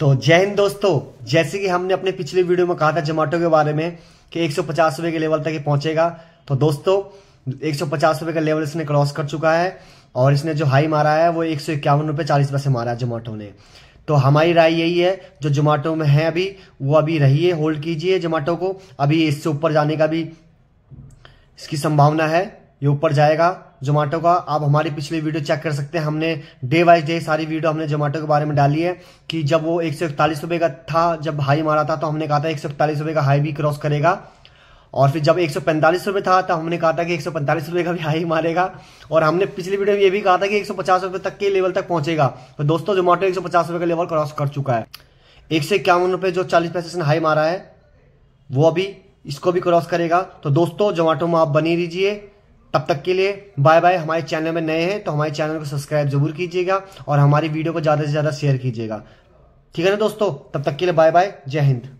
तो जय हिंद दोस्तों जैसे कि हमने अपने पिछले वीडियो में कहा था जोमेटो के बारे में कि एक रुपए के लेवल तक ये पहुंचेगा तो दोस्तों एक रुपए का लेवल इसने क्रॉस कर चुका है और इसने जो हाई मारा है वो एक सौ इक्यावन रुपये चालीस पैसे मारा है जोमेटो ने तो हमारी राय यही है जो जोमेटो में है अभी वो अभी रहिए होल्ड कीजिए जोमेटो को अभी इससे ऊपर जाने का भी इसकी संभावना है ये ऊपर जाएगा जोमेटो का आप हमारी पिछली वीडियो चेक कर सकते हैं हमने डे वाइज डे सारी वीडियो हमने जोमेटो के बारे में डाली है कि जब वो एक सौ इकतालीस का था जब हाई मारा था तो हमने कहा था एक सौ इकतालीस का हाई भी क्रॉस करेगा और फिर जब एक सौ पैंतालीस था तो हमने कहा था कि एक सौ पैंतालीस का भी हाई मारेगा और हमने पिछली वीडियो में ये भी कहा था कि एक सौ पचास तक के लेवल तक पहुंचेगा तो दोस्तों जोमेटो एक सौ पचास का लेवल क्रॉस कर चुका है एक सौ इक्यावन रुपये जो चालीस पैसे से हाई मारा है वो अभी इसको भी क्रॉस करेगा तो दोस्तों जोमेटो में आप बनी रहिए तब तक के लिए बाय बाय हमारे चैनल में नए हैं तो हमारे चैनल को सब्सक्राइब जरूर कीजिएगा और हमारी वीडियो को ज़्यादा से ज़्यादा शेयर कीजिएगा ठीक है ना दोस्तों तब तक के लिए बाय बाय जय हिंद